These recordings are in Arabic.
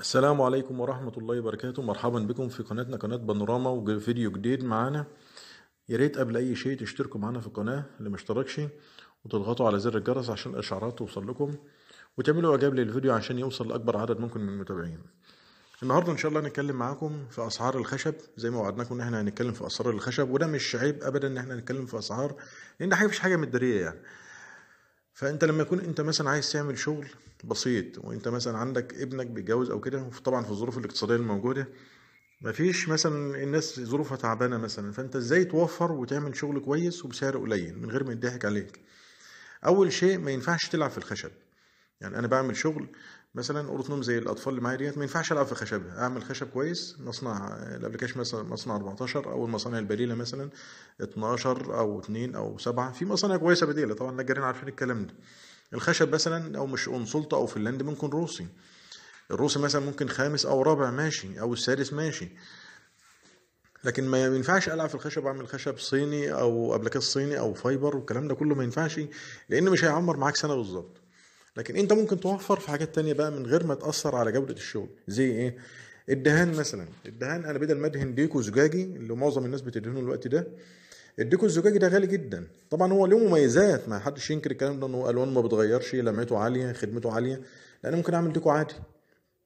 السلام عليكم ورحمة الله وبركاته مرحبا بكم في قناتنا قناة بانوراما وفيديو جديد معانا يا ريت قبل أي شيء تشتركوا معانا في القناة اللي مشتركش وتضغطوا على زر الجرس عشان الإشعارات توصل لكم وتعملوا إعجاب للفيديو عشان يوصل لأكبر عدد ممكن من المتابعين النهاردة إن شاء الله هنتكلم معاكم في أسعار الخشب زي ما وعدناكم إن إحنا هنتكلم في أسعار الخشب وده مش عيب أبدا إن إحنا هنتكلم في أسعار لأن حاجة مفيش حاجة متدارية يعني فانت لما يكون انت مثلا عايز تعمل شغل بسيط وانت مثلا عندك ابنك بيتجوز او كده طبعا في الظروف الاقتصاديه الموجوده مفيش مثلا الناس ظروفها تعبانه مثلا فانت ازاي توفر وتعمل شغل كويس وبسعر قليل من غير ما يضحك عليك اول شيء ما ينفعش تلعب في الخشب يعني انا بعمل شغل مثلا نوم زي الاطفال اللي معايا ديت ما ينفعش العب في خشبها اعمل خشب كويس مصنع الابلكيشن مثلا مصنع 14 او المصانع البديله مثلا 12 او 2 او 7 في مصانع كويسه بديله طبعا النجارين عارفين الكلام ده الخشب مثلا او مش انسلطه او فنلندي ممكن روسي الروسي مثلا ممكن خامس او رابع ماشي او السادس ماشي لكن ما ينفعش العب في الخشب اعمل خشب صيني او ابلكيشن صيني او فايبر والكلام ده كله ما ينفعش لان مش هيعمر معاك سنه بالظبط لكن انت ممكن توفر في حاجات تانية بقى من غير ما تاثر على جوده الشغل زي ايه الدهان مثلا الدهان انا بدل ما ادهن ديكو زجاجي اللي معظم الناس بتدهنه الوقت ده الديكو الزجاجي ده غالي جدا طبعا هو له مميزات ما حدش ينكر الكلام ده انه الوان ما بتغيرش لمعته عاليه خدمته عاليه لان ممكن اعمل ديكو عادي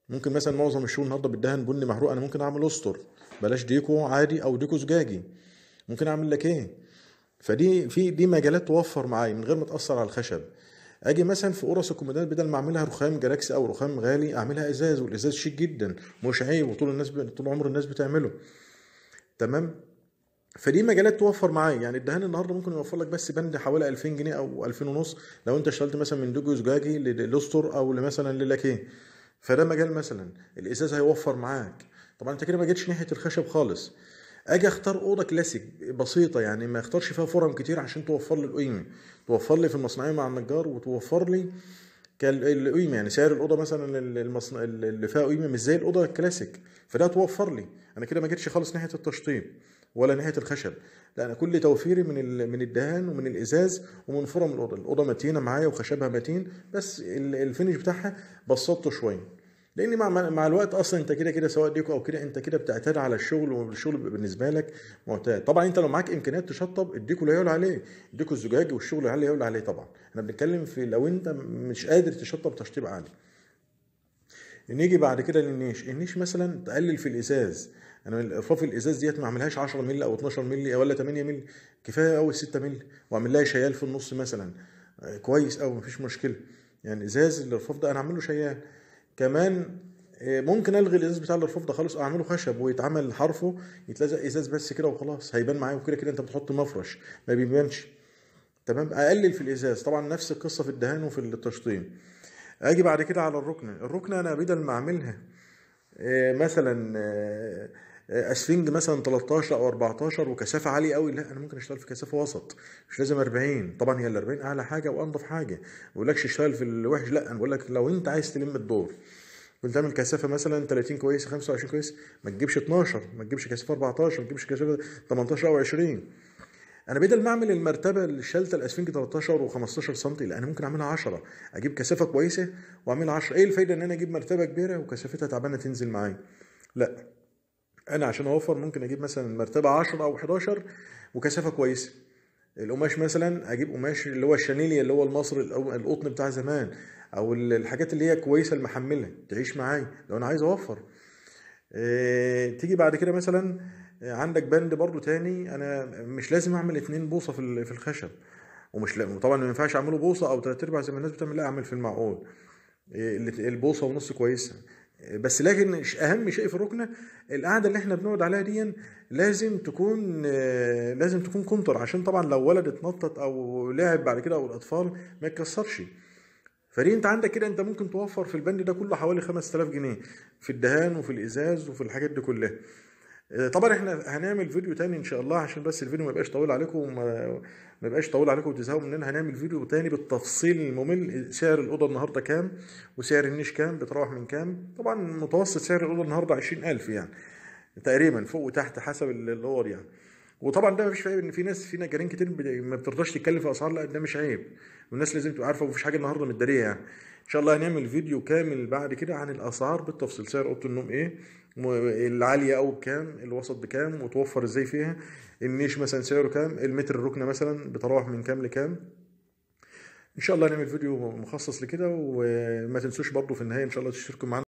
ممكن مثلا معظم الشغل النهارده بالدهن بني محروق انا ممكن اعمل استر بلاش ديكو عادي او ديكو زجاجي ممكن اعمل لك ايه فدي في دي مجالات توفر معايا من غير ما تاثر على الخشب اجي مثلا في قرص الكومودات بدل ما اعملها رخام جالاكسي او رخام غالي اعملها ازاز والازاز شيك جدا مش عيب وطول الناس ب... طول عمر الناس بتعمله تمام فدي مجالات توفر معايا يعني الدهان النهارده ممكن يوفر لك بس بند حوالي 2000 جنيه او 2000 ونص لو انت اشتغلت مثلا من دوجو زجاجي للستور او مثلا للاكيه فده مجال مثلا الازاز هيوفر معاك طبعا انت كده ما جيتش ناحيه الخشب خالص اجي اختار اوضه كلاسيك بسيطه يعني ما اختارش فيها فرم كتير عشان توفر لي القيمه توفر لي في المصنعيه مع النجار وتوفر لي القيمه يعني سعر الاوضه مثلا المصن... اللي فيها قيمه مش زي الاوضه الكلاسيك فده توفر لي انا كده ما جيتش خالص ناحيه التشطيب ولا ناحيه الخشب لا انا كل توفيري من ال... من الدهان ومن الازاز ومن فرم الاوضه الاوضه متينه معايا وخشبها متين بس الفينش بتاعها بسطته شويه لان مع مع الوقت اصلا انت كده كده سواء ديكو او كده انت كده بتعتاد على الشغل والشغل بيبقى بالنسبه لك معتاد طبعا انت لو معاك امكانيات تشطب الديكو لا يولى عليه الديكو الزجاجي والشغل لا يولى عليه طبعا احنا بنتكلم في لو انت مش قادر تشطب تشطيب عالي نيجي بعد كده للنيش النيش مثلا تقلل في الازاز انا يعني الازاز ديت ما اعملهاش 10 مل او 12 مل ولا 8 مل كفايه اول 6 مل واعمل لها شيال في النص مثلا آه، كويس او مفيش مشكله يعني ازاز الرفاف ده انا اعمل له شيال كمان آه، ممكن الغي الازاز بتاع الرفوف ده خالص اعمله خشب ويتعمل حرفه يتلزق ازاز بس كده وخلاص هيبان معايا وكده كده انت بتحط مفرش ما بيبانش تمام اقلل في الازاز طبعا نفس القصه في الدهان وفي التشطيب اجي بعد كده على الركنه الركنه انا بدل ما اعملها آه، مثلا آه، آه، اسفنج مثلا 13 او 14 وكثافه عاليه قوي لا انا ممكن اشتغل في كثافه وسط مش لازم 40 طبعا هي ال 40 اعلى حاجه وانضف حاجه ما بقولكش اشتغل في الوحش لا انا بقول لك لو انت عايز تلم الدور كنت تعمل كثافه مثلا 30 كويسه 25 كويسه ما تجيبش 12 ما تجيبش كثافه 14 ما تجيبش كثافه 18 او 20 انا بدل ما اعمل المرتبه الشالته الاسفنج 13 و15 سم لا انا ممكن اعملها 10 اجيب كثافه كويسه واعملها 10 ايه الفايده ان انا اجيب مرتبه كبيره وكثافتها تعبانه تنزل معايا لا انا عشان اوفر ممكن اجيب مثلا مرتبه 10 او 11 وكثافه كويسه القماش مثلا اجيب قماش اللي هو الشانيليا اللي هو المصري القطن بتاع زمان او الحاجات اللي هي كويسه المحمله تعيش معايا لو انا عايز اوفر إيه تيجي بعد كده مثلا عندك بند برضو تاني انا مش لازم اعمل اتنين بوصه في الخشب ومش طبعا ما ينفعش اعمله بوصه او تلات ارباع زي ما الناس بتعمل لا اعمل في المعقول آه، البوصه ونص كويسه بس لكن اهم شيء في الركنه القعده اللي احنا بنقعد عليها دي لازم تكون آه، لازم تكون كنتر عشان طبعا لو ولد اتنطط او لعب بعد كده او الاطفال ما يتكسرش فدي انت عندك كده انت ممكن توفر في البند ده كله حوالي 5000 جنيه في الدهان وفي الازاز وفي الحاجات دي كلها آه، طبعا احنا هنعمل فيديو تاني ان شاء الله عشان بس الفيديو ما يبقاش طويل عليكم ما يبقاش طويل عليكم وتزهقوا مننا هنعمل فيديو تاني بالتفصيل الممل سعر الاوضه النهارده كام وسعر النيش كام بتروح من كام طبعا متوسط سعر الاوضه النهارده 20000 يعني تقريبا فوق وتحت حسب الاوض يعني وطبعا ده مفيش فيه ان في ناس في نجارين كتير ما بترضاش تتكلم في اسعار لا ده مش عيب والناس لازم تبقى عارفه ومفيش حاجه النهارده متداريه يعني ان شاء الله هنعمل فيديو كامل بعد كده عن الاسعار بالتفصيل سعر اوضه النوم ايه العاليه او بكام الوسط بكام وتوفر ازاي فيها النيش مثلا سعره كام المتر الركنه مثلا بتراوح من كام لكام ان شاء الله هنعمل فيديو مخصص لكده وما تنسوش برضو في النهايه ان شاء الله تشتركوا معانا